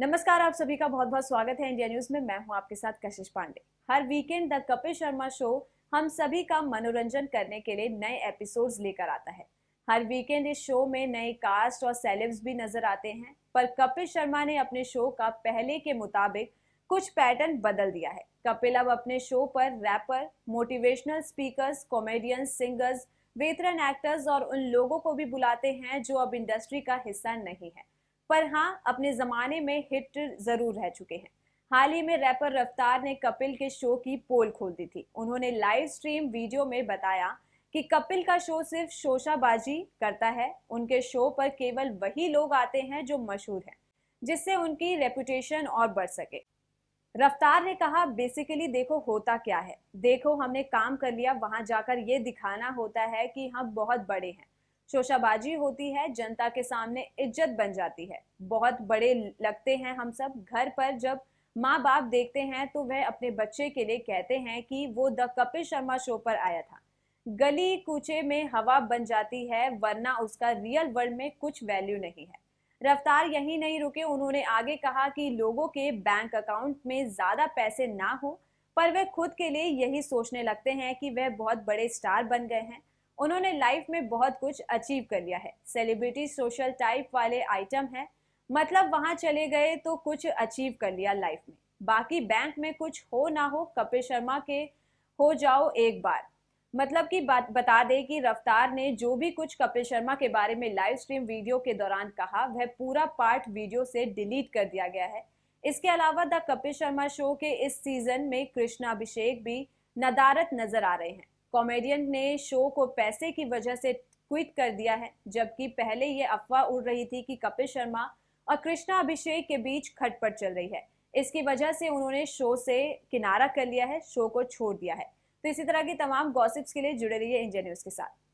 नमस्कार आप सभी का बहुत बहुत स्वागत है इंडिया न्यूज में मैं हूं आपके साथ कशिश पांडे हर weekend the Kapil Sharma show हम सभी का मनोरंजन करने के लिए नए एपिसोड्स लेकर आता है हर वीकेंड इस शो में नए कास्ट और सेलेब्स भी नजर आते हैं पर कपिल शर्मा ने अपने शो का पहले के मुताबिक कुछ पैटर्न बदल दिया है कपिल अब अपने शो पर rapper motivational speakers comedians singers veteran actors और उन लोगों को भी बुलाते हैं जो अब इंडस्ट्री का हिस्सा नहीं है पर हाँ अपने ज़माने में हिट ज़रूर रह चुके हैं हाल ही में रैपर रफ्तार ने कपिल के शो की पोल खोल दी थी उन्होंने लाइव स्ट्रीम वीडियो में बताया कि कपिल का शो सिर्फ शोशाबाजी करता है उनके शो पर केवल वही लोग आते हैं जो मशहूर हैं जिससे उनकी रेपुटेशन और बढ़ सके रफ्तार ने कहा बेसिकली देखो होता क्या है देखो हमने काम कर लिया वहां जाकर ये दिखाना होता है कि हम बहुत बड़े हैं शोशाबाजी होती है जनता के सामने इज्जत बन जाती है बहुत बड़े लगते हैं हम सब घर पर जब माँ बाप देखते हैं तो वह अपने बच्चे के लिए कहते हैं कि वो द कपिल शर्मा शो पर आया था गली कूचे में हवा बन जाती है वरना उसका रियल वर्ल्ड में कुछ वैल्यू नहीं है रफ्तार यही नहीं रुके उन्होंने आगे कहा कि लोगों के बैंक अकाउंट में ज़्यादा पैसे ना हो पर वे खुद के लिए यही सोचने लगते हैं कि वह बहुत बड़े स्टार बन गए हैं उन्होंने लाइफ में बहुत कुछ अचीव कर लिया है सेलिब्रिटी सोशल टाइप वाले आइटम है मतलब वहाँ चले गए तो कुछ अचीव कर लिया लाइफ में बाकी बैंक में कुछ हो ना हो कपिल शर्मा के हो जाओ एक बार मतलब कि बात बता दे कि रफ्तार ने जो भी कुछ कपिल शर्मा के बारे में लाइव स्ट्रीम वीडियो के दौरान कहा वह पूरा पार्ट वीडियो से डिलीट कर दिया गया है इसके अलावा द कपिल शर्मा शो के इस सीजन में कृष्णाभिषेक भी नदारत नजर आ रहे हैं कॉमेडियन ने शो को पैसे की वजह से क्विट कर दिया है जबकि पहले ये अफवाह उड़ रही थी कि कपिल शर्मा और कृष्णा अभिषेक के बीच खटपट चल रही है इसकी वजह से उन्होंने शो से किनारा कर लिया है शो को छोड़ दिया है तो इसी तरह की तमाम गॉसिप्स के लिए जुड़े रहिए इंडिया न्यूज़ के साथ